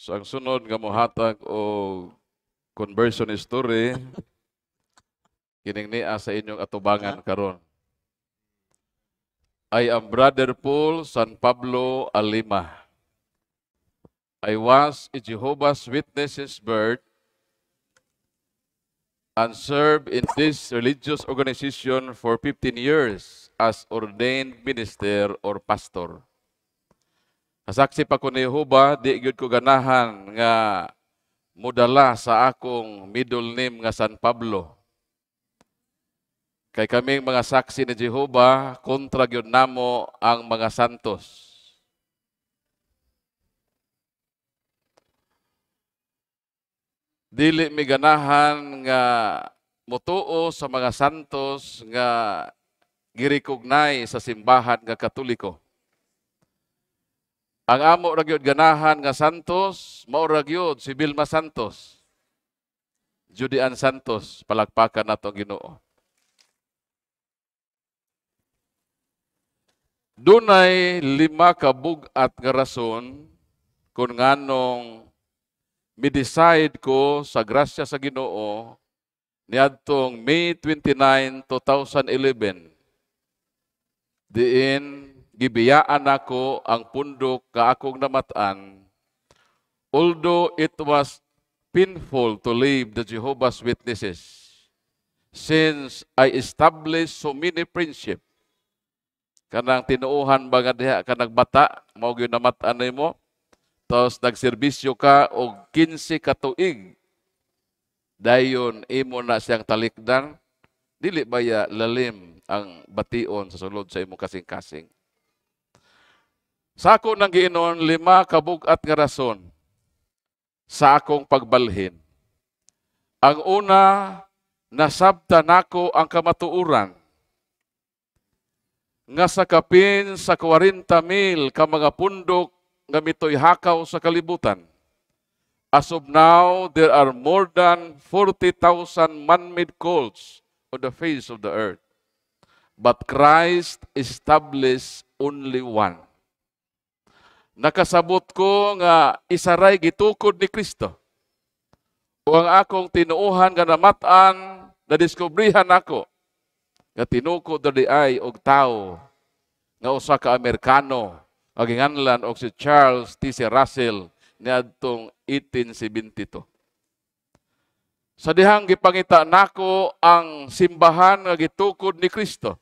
So ang sunod nga mohatag o conversion story kining niya sa inyong atubangan karon. I am Brother Paul San Pablo Alima. I was a Jehovah's Witnesses birth and served in this religious organization for 15 years as ordained minister or pastor. Kasaksi pa ko ni Huba, di gyud ko ganahan nga mudala sa akong middle name nga San Pablo. Kay kami mga saksi ni Jehova, kontra gyud namo ang mga santos. Dili mi ganahan nga motuo sa mga santos nga girikugnay sa simbahan nga Katoliko. Ang amo ra gyud ganahan nga Santos, mao ra gyud si Vilma Santos. Judian Santos, palakpakan nato Ginoo. Dunay lima ka bugat nga rason kung nganong mi-decide ko sa grasya sa Ginoo niadtong May 29, 2011 diin gibiyaan ako ang pundok ka akong namataan, although it was painful to leave the Jehovah's Witnesses, since I established so many friendship, kanang tinuuhan baga diha ka nagbata, mao gyud namataan nimo, tapos nagserbisyo ka og 15 ka tuig. Dayon imo na siyang talikdan, dili baya lalim ang bation sa sulod sa imong kasing-kasing. Sako ng Giinoon lima kabugat nga rason sa akong pagbalhin. Ang una, nasabta nako ang kamatuuran nga sa kapin sa 40 mil ka mga pundok nga mitoy hakaw sa kalibutan. As of now, there are more than 40,000 man-made cults on the face of the earth. But Christ established only one. Nakasabot ko nga isaray gitukod ni Kristo. O ang akong tinuuhan nga namatan, na diskubrihan ako, nga tinukod dali ay og tao nga usa ka Amerikano nga ginganlan og si Charles T. C. Russell niadtong 1872. Sa dihang gipangita nako ang simbahan nga gitukod ni Kristo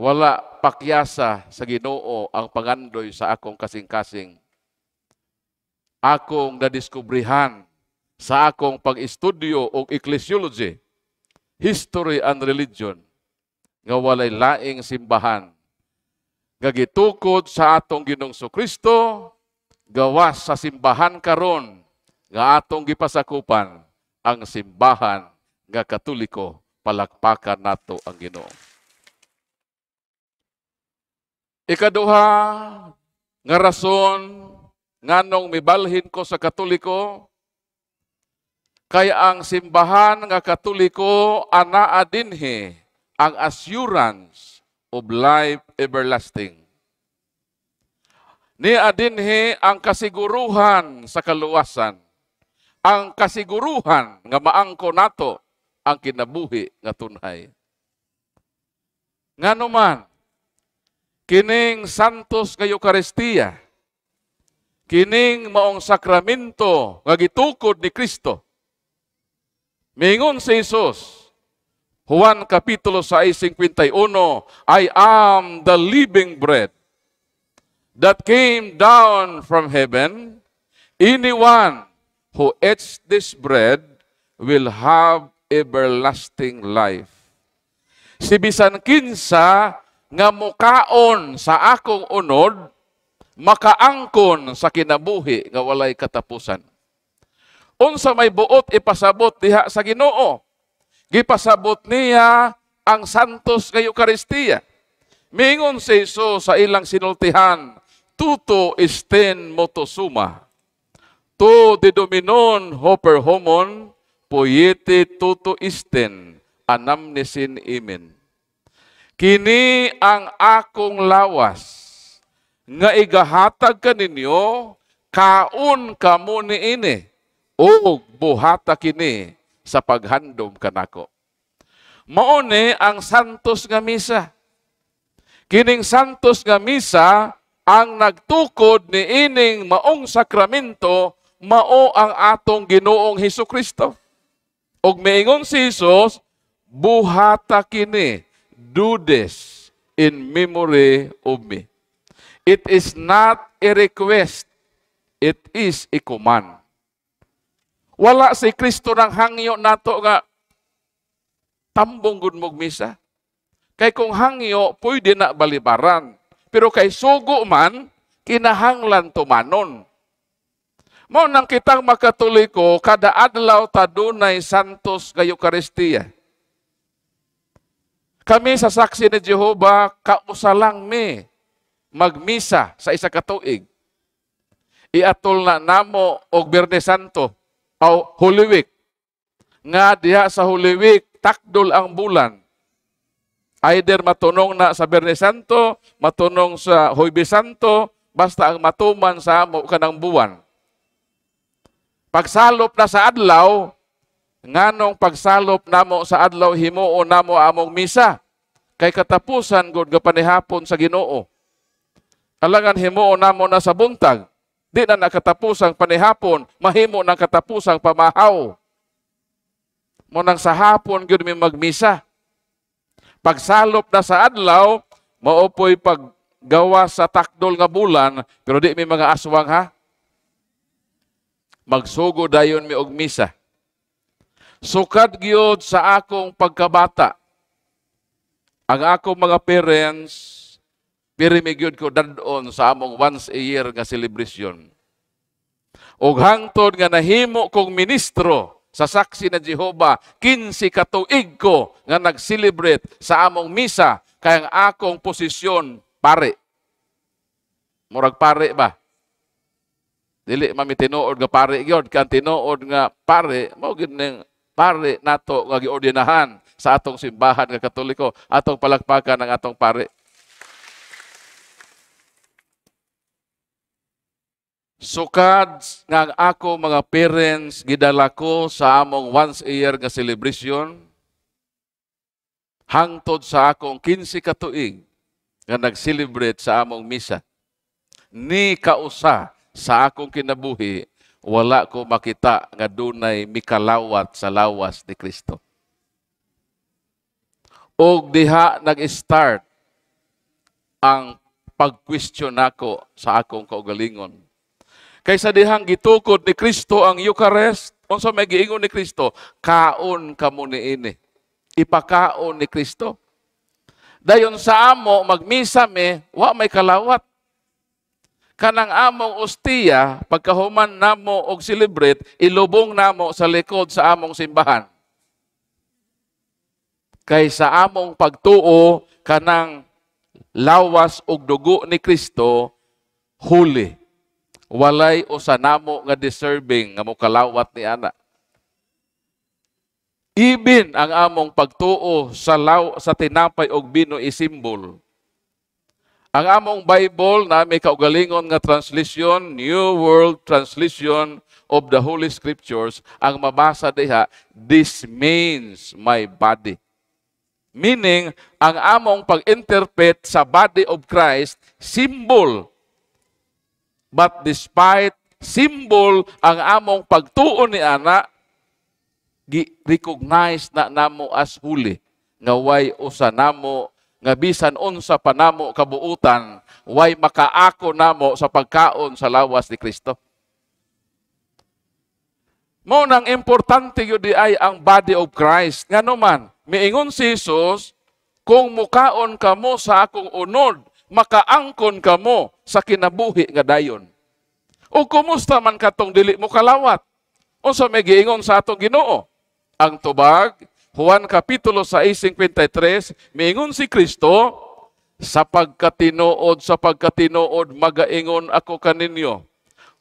wala pakyasa sa ginoo ang pangandoy sa akong kasing-kasing. Akong nadiskubrihan sa akong pag-estudyo o ecclesiology, history and religion, nga walay laing simbahan. nga gitukod sa atong ginungso Kristo, gawas sa simbahan karon nga atong gipasakupan ang simbahan nga katoliko palakpakan nato ang Ginoo. Ikaduha nga rason nganong mibalhin ko sa Katoliko kay ang simbahan nga Katoliko anaa dinhi ang assurance of life everlasting. Ni adinhi ang kasiguruhan sa kaluwasan. Ang kasiguruhan nga maangko nato ang kinabuhi nga tunay. Nga naman, kining santos kay Eucharistia, kining maong sakramento nga gitukod ni Kristo. Mingon si Jesus, Juan Kapitulo 6.51, I am the living bread that came down from heaven. Anyone who eats this bread will have everlasting life. Si bisan kinsa nga mukaon sa akong unod, makaangkon sa kinabuhi nga walay katapusan. Unsa may buot ipasabot diha sa Ginoo. Gipasabot niya ang santos nga Eukaristiya. Mingon si Iso sa ilang sinultihan, tuto isten motosuma. To didominon hoper homon, poyete tuto isten, anamnesin imen. Kini ang akong lawas nga igahatag kaninyo kaun kamo ni ini ug buhata kini sa paghandom kanako. Mao ni ang santos nga misa. Kining santos nga misa ang nagtukod ni ining maong sakramento mao ang atong Ginoong Hesus Kristo. Og miingon si Hesus, buhata kini do this in memory of me. It is not a request. It is a command. Wala si Kristo ng hangyo nato nga tambong gud mog misa. Kay kung hangyo, pwede na balibaran. Pero kay sugo man, kinahanglan tumanon. Mao nang kitang makatuliko, kada adlaw ta dunay santos nga Eucharistia. Kami sa saksi ni Jehova, kausalang mi magmisa sa isa ka tuig. Iatol na namo og Berde Santo o Holy Week. Nga diha sa Holy Week, takdol ang bulan. Either matunong na sa Berne Santo, matunong sa Hoybe Santo, basta ang matuman sa amo kanang buwan. Pagsalop na sa adlaw, nganong pagsalop namo sa adlaw himuon namo among misa kay katapusan gud gapanihapon sa Ginoo alangan himuon namo na sa buntag di na nakatapusang panihapon mahimo na katapusang pamahaw mo nang sa hapon gud mi magmisa pagsalop na sa adlaw maupoy paggawa sa takdol nga bulan pero di mi mga aswang ha magsugo dayon mi og misa Sukad gyud sa akong pagkabata. Ang akong mga parents, pirimi gyud ko dadon sa among once a year nga celebration. Ug hangtod nga nahimo kong ministro sa saksi na Jehova, 15 katuig ko nga nag-celebrate sa among misa kay ang akong posisyon pare. Murag pare ba? Dili mami tinuod nga pare gyud kan tinuod nga pare mo gid ning pare nato nga giordinahan sa atong simbahan nga Katoliko. Atong palakpakan ang atong pare. Sukad nga ako mga parents gidala ko sa among once a year nga celebration hangtod sa akong 15 ka tuig nga nag-celebrate sa among misa. Ni kausa sa akong kinabuhi wala ko makita nga dunay mikalawat sa lawas ni Kristo. Og diha nag-start ang pag-question ako sa akong kaugalingon. Kaysa dihang gitukod ni Kristo ang Eucharist, unsa may giingon ni Kristo, kaon ka mo niini. Ipakaon ni Kristo. Dayon sa amo, magmisa me, wa may kalawat kanang among ustiya, pagkahuman namo og celebrate, ilubong namo sa likod sa among simbahan. kaysa among pagtuo, kanang lawas og dugo ni Kristo, huli Walay o sa namo nga deserving nga mukalawat ni ana. Ibin ang among pagtuo sa law, sa tinapay og bino isimbol ang among Bible na may kaugalingon nga translation, New World Translation of the Holy Scriptures, ang mabasa diha, this means my body. Meaning, ang among pag-interpret sa body of Christ, symbol. But despite symbol ang among pagtuon ni ana, gi-recognize na namo as holy. Nga way usa namo nga bisan unsa panamo kabuutan way makaako namo sa pagkaon sa lawas ni Kristo. Mo nang importante yun di ay ang body of Christ. Ngano man, miingon si Jesus, kung mukaon ka mo sa akong unod, makaangkon ka mo sa kinabuhi nga dayon. O kumusta man katong dili mo kalawat? Unsa may giingon sa atong Ginoo? Ang tubag Juan Kapitulo 6.53, Mingon si Kristo, sa pagkatinood, sa pagkatinood, magaingon ako kaninyo.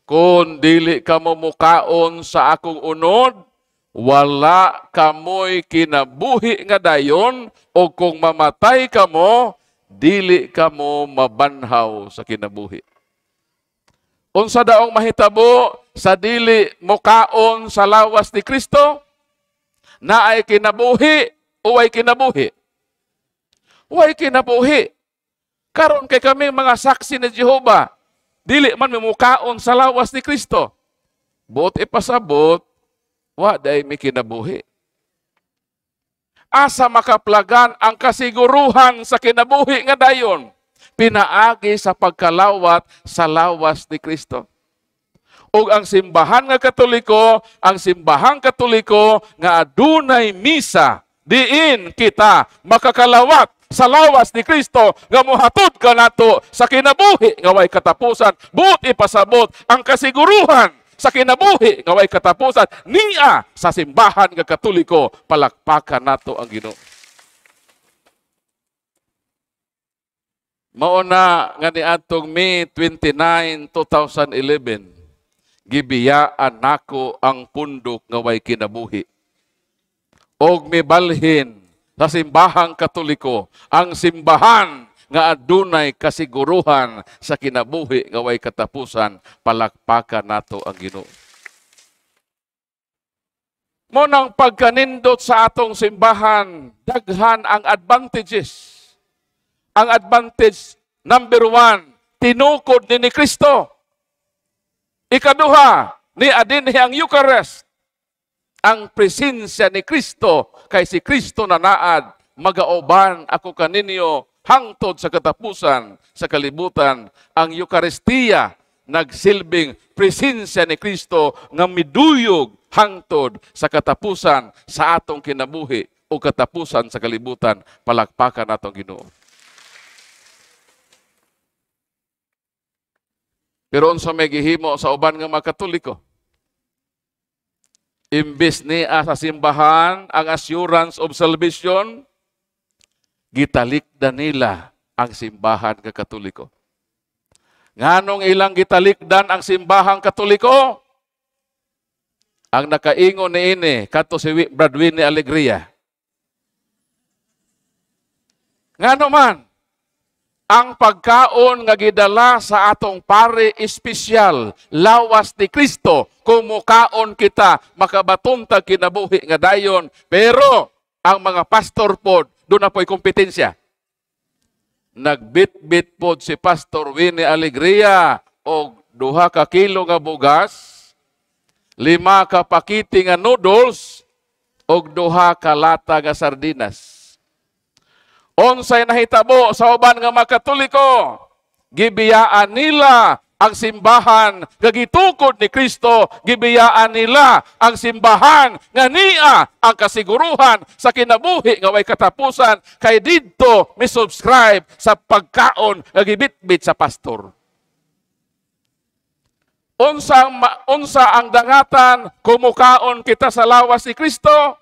Kung dili ka mamukaon sa akong unod, wala kamoy kinabuhi nga dayon, o kung mamatay ka mo, dili ka mo mabanhaw sa kinabuhi. Unsa daong mahitabo sa dili mukaon sa lawas ni Kristo, na ay kinabuhi o ay kinabuhi. Way kinabuhi. Karon kay kami mga saksi ni Jehova, dili man mamukaon sa lawas ni Kristo. e pasabot, wa day mi kinabuhi. Asa makaplagan ang kasiguruhan sa kinabuhi nga dayon? Pinaagi sa pagkalawat sa lawas ni Kristo o ang simbahan nga katoliko, ang simbahan katoliko nga adunay misa diin kita makakalawat sa lawas ni Kristo nga mohatod ka nato sa kinabuhi nga way katapusan but ipasabot ang kasiguruhan sa kinabuhi nga way katapusan niya sa simbahan nga katoliko palakpakan nato ang Ginoo Mao na nga niadtong May 29, 2011 gibiyaan nako ang pundok nga way kinabuhi. Og mibalhin sa simbahang katoliko ang simbahan nga adunay kasiguruhan sa kinabuhi nga way katapusan palakpakan nato ang Ginoo. Mo nang pagkanindot sa atong simbahan, daghan ang advantages. Ang advantage number one, tinukod ni ni Kristo Ikaduha, ni adinhi ang Eucharist, ang presensya ni Kristo, kay si Kristo na naad, magaoban ako kaninyo hangtod sa katapusan sa kalibutan ang Eucharistia nagsilbing presensya ni Kristo nga miduyog hangtod sa katapusan sa atong kinabuhi o katapusan sa kalibutan palakpakan atong Ginoo Pero unsa may gihimo sa uban nga mga Katoliko? Imbis niya ah, sa simbahan ang assurance of salvation, gitalik na nila ang simbahan nga Katoliko. Nganong ilang gitalikdan ang simbahang Katoliko? Ang nakaingon ni ini, kato si Bradwin ni Alegria. Ngano man, ang pagkaon nga gidala sa atong pare espesyal lawas ni Kristo kumukaon kita makabaton ta kinabuhi nga dayon pero ang mga pastor pod do na po'y kompetensya nagbitbit pod si Pastor Winnie Alegria og duha ka kilo nga bugas lima ka pakiti nga noodles og duha ka lata nga sardinas Unsay nahitabo sa uban nga mga Katoliko? Gibiyaan nila ang simbahan nga gitukod ni Kristo gibiyaan nila ang simbahan nga niya ang kasiguruhan sa kinabuhi nga way katapusan kay didto mi-subscribe sa pagkaon nga gibitbit sa pastor unsa unsa ang dangatan kumukaon kita sa lawas ni Kristo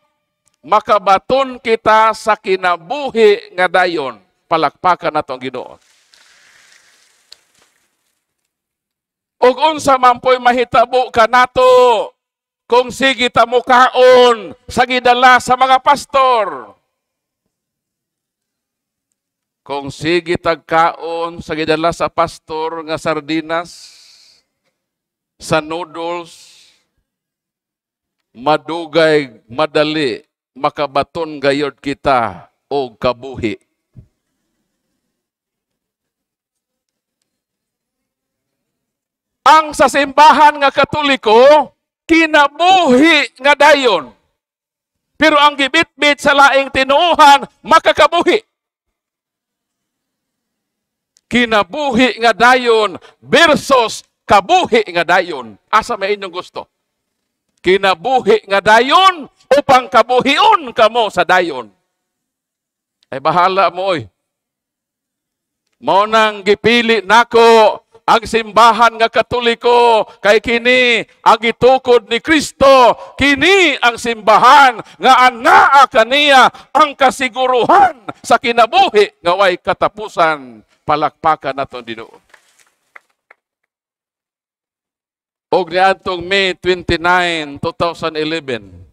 makabaton kita sa kinabuhi nga dayon. Palakpakan nato ang Ginoo. Og unsa man po'y mahitabo ka nato kung sige ta mo sa gidala sa mga pastor. Kung sige tagkaon sa gidala sa pastor nga sardinas, sa noodles, madugay, madali, makabaton gayod kita o kabuhi. Ang sa simbahan nga katoliko, kinabuhi nga dayon. Pero ang gibitbit sa laing tinuuhan, makakabuhi. Kinabuhi nga dayon versus kabuhi nga dayon. Asa may inyong gusto? Kinabuhi nga dayon upang kabuhion kamo sa dayon. Ay bahala mo oy. Mo nang gipili nako ang simbahan nga katoliko kay kini ang gitukod ni Kristo kini ang simbahan nga anaa kaniya ang kasiguruhan sa kinabuhi nga way katapusan palakpakan nato dinoo og niadtong May 29 2011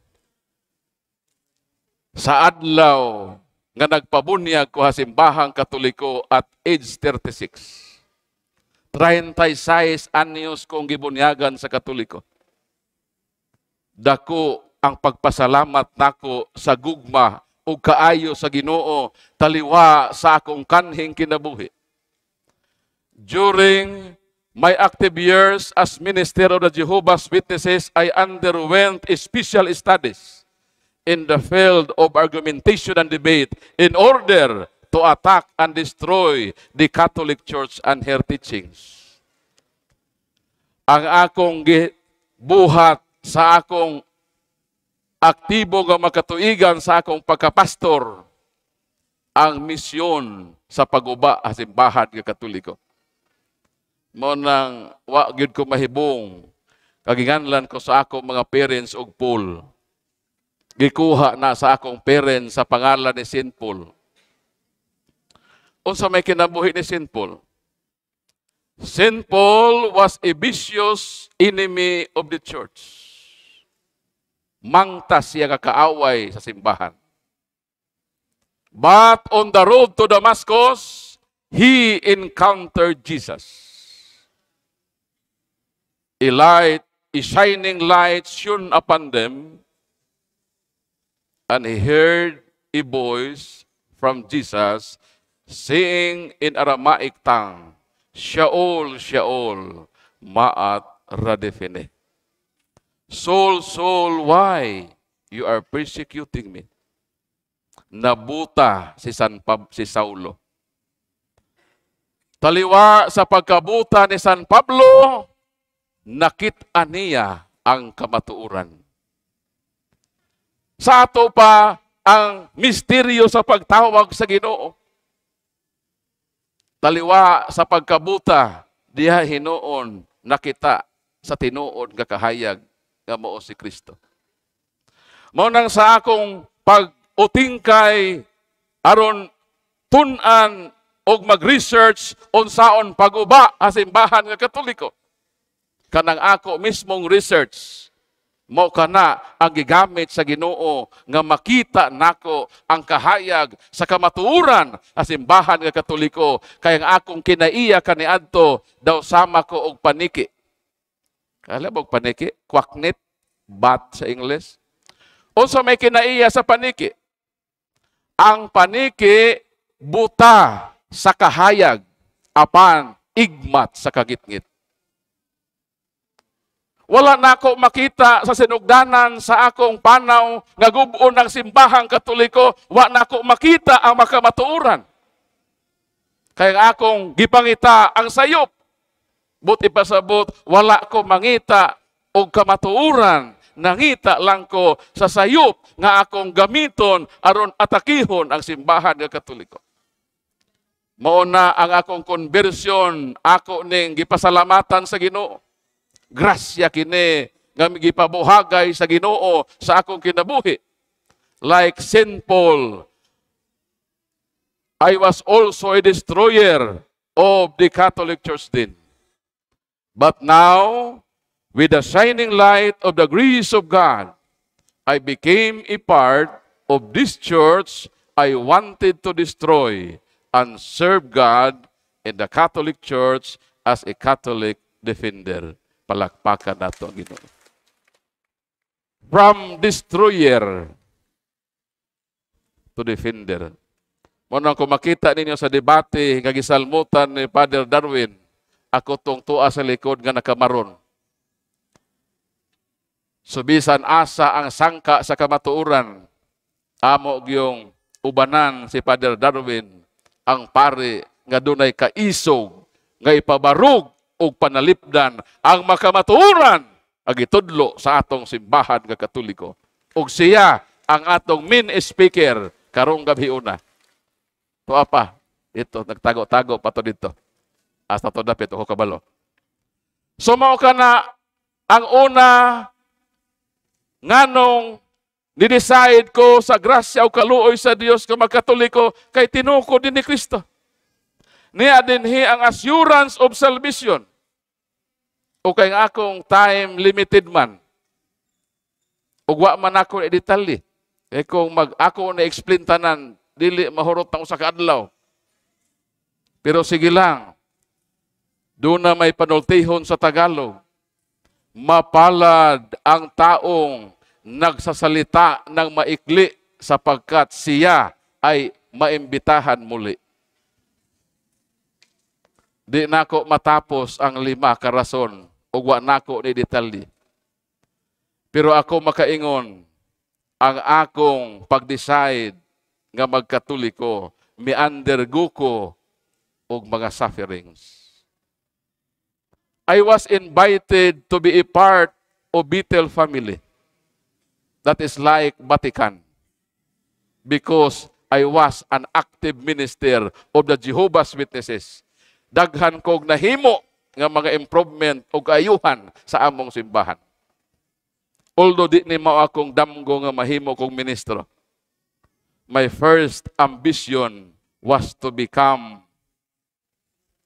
sa adlaw nga nagpabunyag ko hasimbahang katoliko at age 36. 36 anyos kong gibunyagan sa katoliko. Dako ang pagpasalamat nako sa gugma o kaayo sa ginoo taliwa sa akong kanhing kinabuhi. During my active years as Minister of the Jehovah's Witnesses, I underwent special studies in the field of argumentation and debate in order to attack and destroy the Catholic Church and her teachings. Ang akong buhat sa akong aktibo nga makatuigan sa akong pagkapastor ang misyon sa paguba sa simbahan nga Katoliko. Mo nang wa gyud ko mahibong kaginganlan ko sa akong mga parents og pull gikuha na sa akong parents sa pangalan ni St. Paul. Unsa may kinabuhi ni St. Paul? St. Paul was a vicious enemy of the church. Mangtas siya kakaaway sa simbahan. But on the road to Damascus, he encountered Jesus. A light, a shining light shone upon them, and he heard a voice from Jesus saying in Aramaic tongue, Shaol, Shaol, Ma'at Radefine. Soul, soul, why you are persecuting me? Nabuta si, San Pab si Saulo. Taliwa sa pagkabuta ni San Pablo, nakit niya ang kamatuuran. Sa ato pa ang misteryo sa pagtawag sa Ginoo. Taliwa sa pagkabuta diha hinoon nakita sa tinuod nga kahayag nga mao si Kristo. Mao nang sa akong pag kay aron tun-an og mag-research unsaon pag-uba simbahan nga Katoliko. Kanang ako mismong research Mao kana ang gigamit sa Ginoo nga makita nako ang kahayag sa kamatuoran sa simbahan nga Katoliko kay ang akong kinaiya kaniadto daw sama ko og paniki. Kala og paniki, kwaknit, bat sa English. Unsa may kinaiya sa paniki? Ang paniki buta sa kahayag apan igmat sa kagitngit. Wala na ako makita sa sinugdanan sa akong panaw nga gubon ng simbahang katoliko, wa na ako makita ang makamatuuran. Kaya akong gipangita ang sayop. Buti pa sabot, wala ko mangita og kamatuuran. Nangita lang ko sa sayop nga akong gamiton aron atakihon ang simbahan nga katoliko. Mao na ang akong konversyon, ako ning gipasalamatan sa Ginoo Grasya kini nga gipabuhagay sa Ginoo sa akong kinabuhi. Like St. Paul, I was also a destroyer of the Catholic Church then. But now, with the shining light of the grace of God, I became a part of this church I wanted to destroy and serve God in the Catholic Church as a Catholic defender palakpakan nato ang Ginoo. From destroyer to defender. Muna kung makita ninyo sa debate nga gisalmutan ni Father Darwin, ako tong tua sa likod nga nakamaron. Subisan asa ang sangka sa kamatuuran. Amo gyung ubanan si Father Darwin ang pare nga dunay kaisog nga ipabarug og panalipdan ang makamaturan ang itudlo sa atong simbahan nga katoliko. Og siya ang atong main speaker karong gabi una. Tuwa pa. Ito, nagtago-tago pa to dito. Hasta to dapit, ako kabalo. So, ka na ang una nganong ni ko sa grasya o kaluoy sa Dios nga magkatoliko kay tinuko din ni Kristo. Niya hi ang assurance of salvation o kay nga akong time limited man, ug wa man ako na detalye. E kung mag, ako na explain tanan, dili mahurot ng usa ka adlaw. Pero sige lang, do na may panultihon sa Tagalog. Mapalad ang taong nagsasalita ng maikli sapagkat siya ay maimbitahan muli. Di nako matapos ang lima karason og wa nako ni detalye. Pero ako makaingon, ang akong pag-decide nga magkatuliko, mi undergo ko og mga sufferings. I was invited to be a part of Betel family. That is like Vatican. Because I was an active minister of the Jehovah's Witnesses. Daghan kog nahimo nga mga improvement o kaayuhan sa among simbahan. Although di ni mao akong damgo nga mahimo kong ministro, my first ambition was to become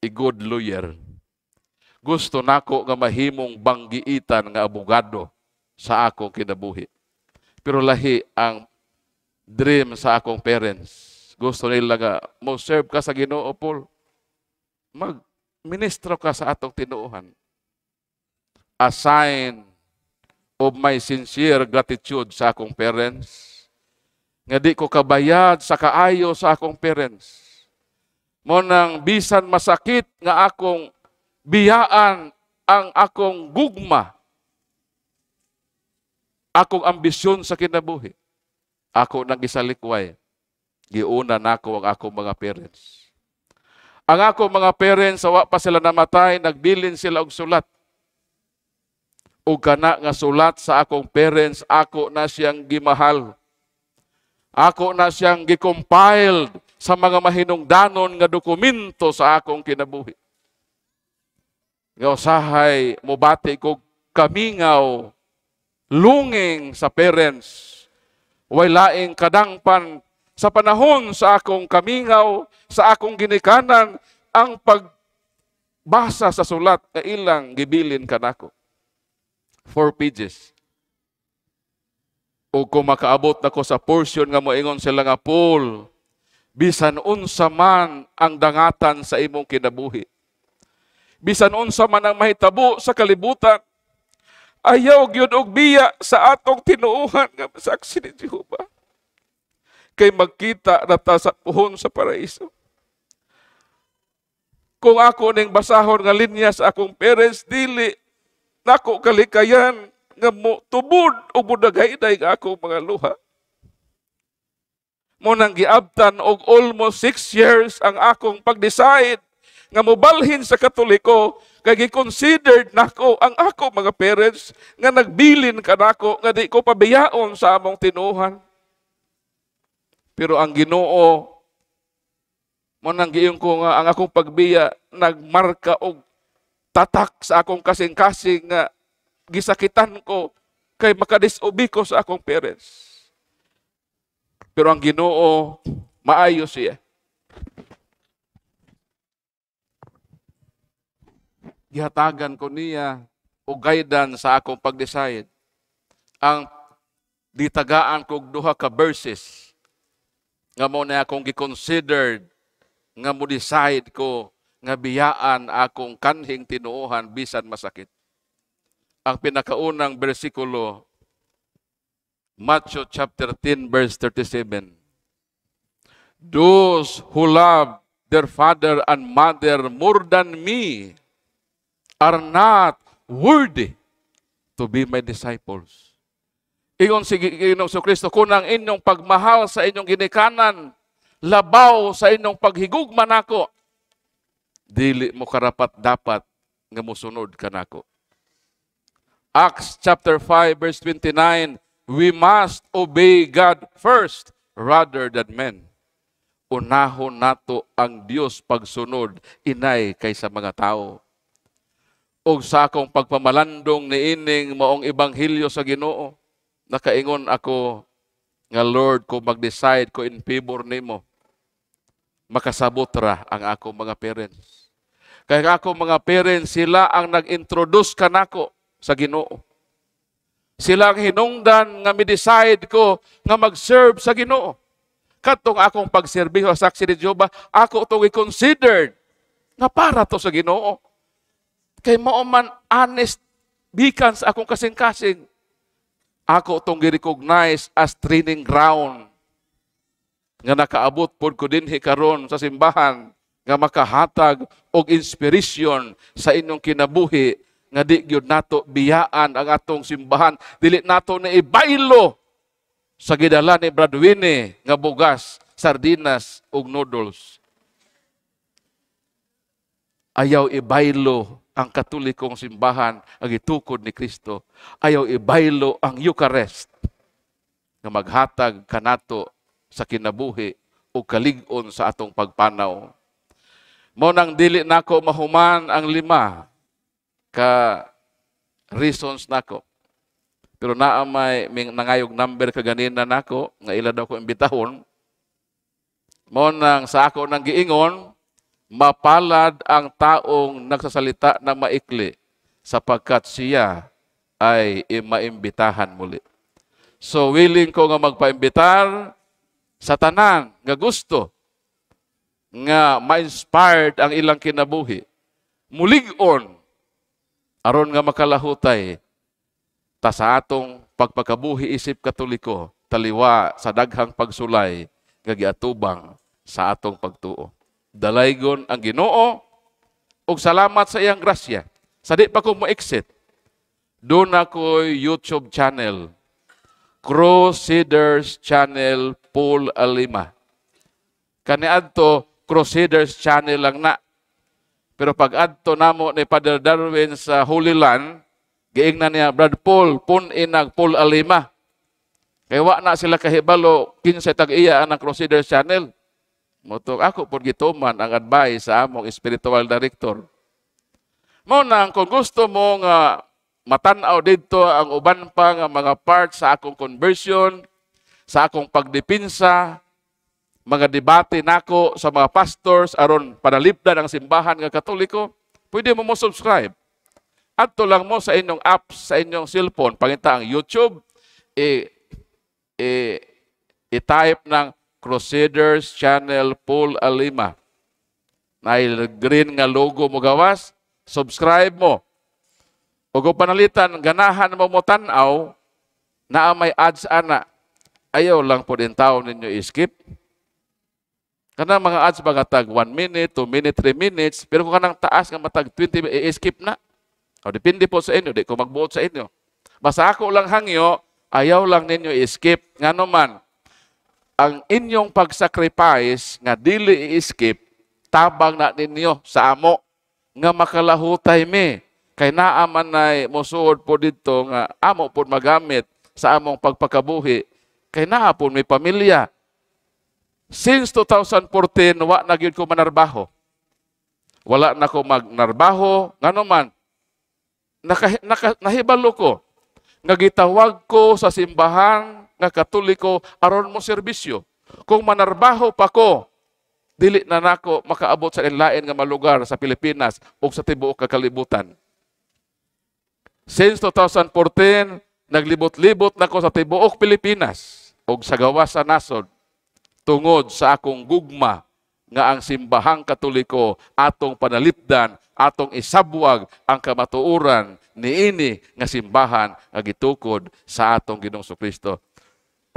a good lawyer. Gusto nako nga mahimong banggiitan nga abogado sa akong kinabuhi. Pero lahi ang dream sa akong parents. Gusto nila nga, mo serve ka sa Ginoo, Paul. Mag ministro ka sa atong tinuuhan. A sign of my sincere gratitude sa akong parents. Nga di ko kabayad sa kaayo sa akong parents. Mo nang bisan masakit nga akong biyaan ang akong gugma. Akong ambisyon sa kinabuhi. Ako nang isalikway. Giuna na ako ang akong mga parents. Ang ako mga parents, sawa pa sila namatay, nagbilin sila og sulat. O kana nga sulat sa akong parents, ako na siyang gimahal. Ako na siyang gicompiled sa mga mahinungdanon nga dokumento sa akong kinabuhi. Nga usahay, mubati ko kamingaw, lunging sa parents, way kadangpan sa panahon sa akong kamingaw, sa akong ginikanan, ang pagbasa sa sulat na ilang gibilin kanako. Four pages. O kung makaabot nako sa portion nga moingon sila nga, Paul, bisan unsa man ang dangatan sa imong kinabuhi. Bisan unsa man ang mahitabo sa kalibutan, ayaw gyud og biya sa atong tinuuhan nga masaksi ni Jehova kay magkita na sa puhon sa paraiso. Kung ako ning basahon nga linya sa akong parents, dili nako kalikayan nga mo tubod og day nga ako mga luha. Mo nang giabtan og almost six years ang akong pag-decide nga mobalhin sa Katoliko kay gi giconsidered nako ang ako mga parents nga nagbilin kanako nga di ko pabiyaon sa among tinuhan. Pero ang Ginoo mo nang giyong ko nga ang akong pagbiya nagmarka og tatak sa akong kasing-kasing nga gisakitan ko kay makadisobi ko sa akong parents. Pero ang Ginoo maayo siya. Gihatagan ko niya o guidance sa akong pag-decide. Ang ditagaan kog duha ka verses nga mo na akong gi-considered nga mo decide ko nga biyaan akong kanhing tinuohan bisan masakit. Ang pinakaunang bersikulo Matthew chapter 10 verse 37. Those who love their father and mother more than me are not worthy to be my disciples. Iyon si Ginoong Kristo, kung ang inyong pagmahal sa inyong ginikanan, labaw sa inyong paghigugma nako, dili mo karapat dapat nga mosunod kanako Acts chapter 5 verse 29, we must obey God first rather than men. Unahon nato ang Dios pagsunod inay kaysa mga tao. Og sa akong pagpamalandong niining maong ebanghelyo sa Ginoo, Nakaingon ako nga Lord ko mag-decide ko in favor nimo makasabot ra ang ako mga parents. Kaya ako mga parents, sila ang nag-introduce kanako sa Ginoo. Sila ang hinungdan nga mi-decide ko nga mag-serve sa Ginoo. Katong akong pagserbiho sa aksi ni Jehova, ako itong i-considered nga para to sa Ginoo. Kay mao man honest bikan sa akong kasing-kasing ako itong girecognize as training ground nga nakaabot pod ko din karon sa simbahan nga makahatag og inspiration sa inyong kinabuhi nga di gyud nato biyaan ang atong simbahan dili nato na ibaylo sa gidala ni Bradwine nga bugas sardinas ug noodles ayaw ibaylo ang katolikong simbahan ang itukod ni Kristo, ayaw ibaylo ang Eucharist na maghatag kanato sa kinabuhi o kalig-on sa atong pagpanaw. Mo nang dili nako mahuman ang lima ka reasons nako. Pero naa may nangayog number kaganina nako nga ila daw ko imbitahon. Mo nang sa ako nang giingon Mapalad ang taong nagsasalita ng maikli sapagkat siya ay maimbitahan muli. So willing ko nga magpaimbitar sa tanan nga gusto nga ma-inspired ang ilang kinabuhi. mulig aron nga makalahutay ta sa atong pagpakabuhi isip katoliko taliwa sa daghang pagsulay nga giatubang sa atong pagtuo dalaygon ang Ginoo ug salamat sa iyang grasya. Sa di pa ko mo-exit, doon ako YouTube channel, Crusaders Channel Paul Alima. Kaniadto Crusaders Channel lang na. Pero pag adto namo ni Father Darwin sa Holy Land, giingnan niya Brad Paul, pun inag Paul Alima. Kaya wa na sila kahibalo, kinsa tag iya ang Crusaders Channel. Mutog ako pud gituman ang advice sa among spiritual director. Mo nang kung gusto mo nga matan-aw ang uban pa nga mga parts sa akong conversion, sa akong pagdepensa, mga debate nako sa mga pastors aron panalipdan ng simbahan ng Katoliko, pwede mo mo subscribe. Adto lang mo sa inyong apps, sa inyong cellphone, pangita ang YouTube, i, e, e, type e ng Crusaders Channel Pool Alima. Na green nga logo mo gawas, subscribe mo. Ug panalitan ganahan mo mo tan-aw na may ads ana. Ayaw lang po din taon ninyo i-skip. Kana mga ads baga tag 1 minute, 2 minute, 3 minutes, pero kung kanang taas nga matag 20, i-skip na. O, depende po sa inyo, di ko magbuot sa inyo. Basta ako lang hangyo, ayaw lang ninyo i-skip. Nga naman, ang inyong pagsacrifice nga dili iiskip tabang na ninyo sa amo nga makalahutay mi kay naa man nay mosuod po didto nga amo pod magamit sa among pagpakabuhi kay naa pod may pamilya since 2014 wa na gyud ko manarbaho wala na ko magnarbaho ngano man naka, naka, nahibalo ko nga gitawag ko sa simbahan nga katoliko aron mo serbisyo. Kung manarbaho pa ko, dili na nako makaabot sa inlain nga malugar sa Pilipinas o sa tibuok kakalibutan. Since 2014, naglibot-libot na ko sa tibuok Pilipinas o sa gawas sa nasod tungod sa akong gugma nga ang simbahang katoliko atong panalipdan, atong isabwag ang kamatuuran niini nga simbahan nga gitukod sa atong Ginoong Kristo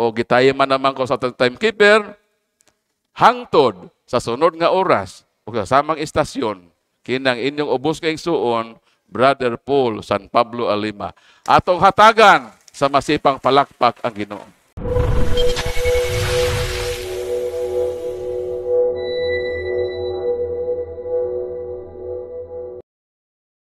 o gitaye man naman ko sa timekeeper, hangtod sa sunod nga oras o sa samang istasyon, kinang inyong ubos kayong suon, Brother Paul San Pablo Alima. Atong hatagan sa masipang palakpak ang Ginoo.